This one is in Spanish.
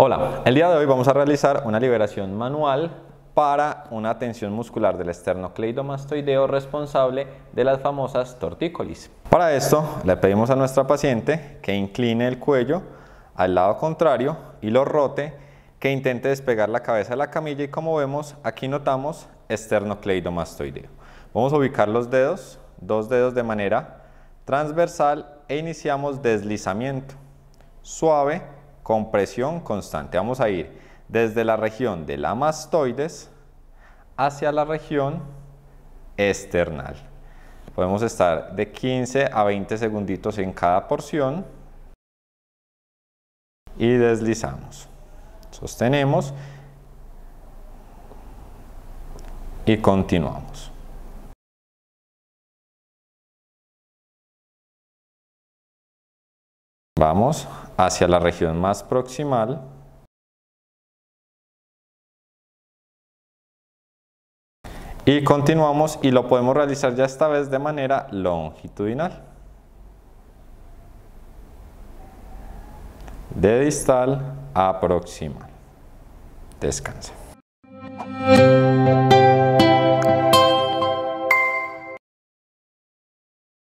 Hola, el día de hoy vamos a realizar una liberación manual para una tensión muscular del esternocleidomastoideo responsable de las famosas tortícolis. Para esto le pedimos a nuestra paciente que incline el cuello al lado contrario y lo rote, que intente despegar la cabeza de la camilla y como vemos aquí notamos esternocleidomastoideo. Vamos a ubicar los dedos, dos dedos de manera transversal e iniciamos deslizamiento suave con presión constante. Vamos a ir desde la región de la mastoides hacia la región external. Podemos estar de 15 a 20 segunditos en cada porción y deslizamos. Sostenemos y continuamos. Vamos hacia la región más proximal y continuamos y lo podemos realizar ya esta vez de manera longitudinal de distal a proximal descansa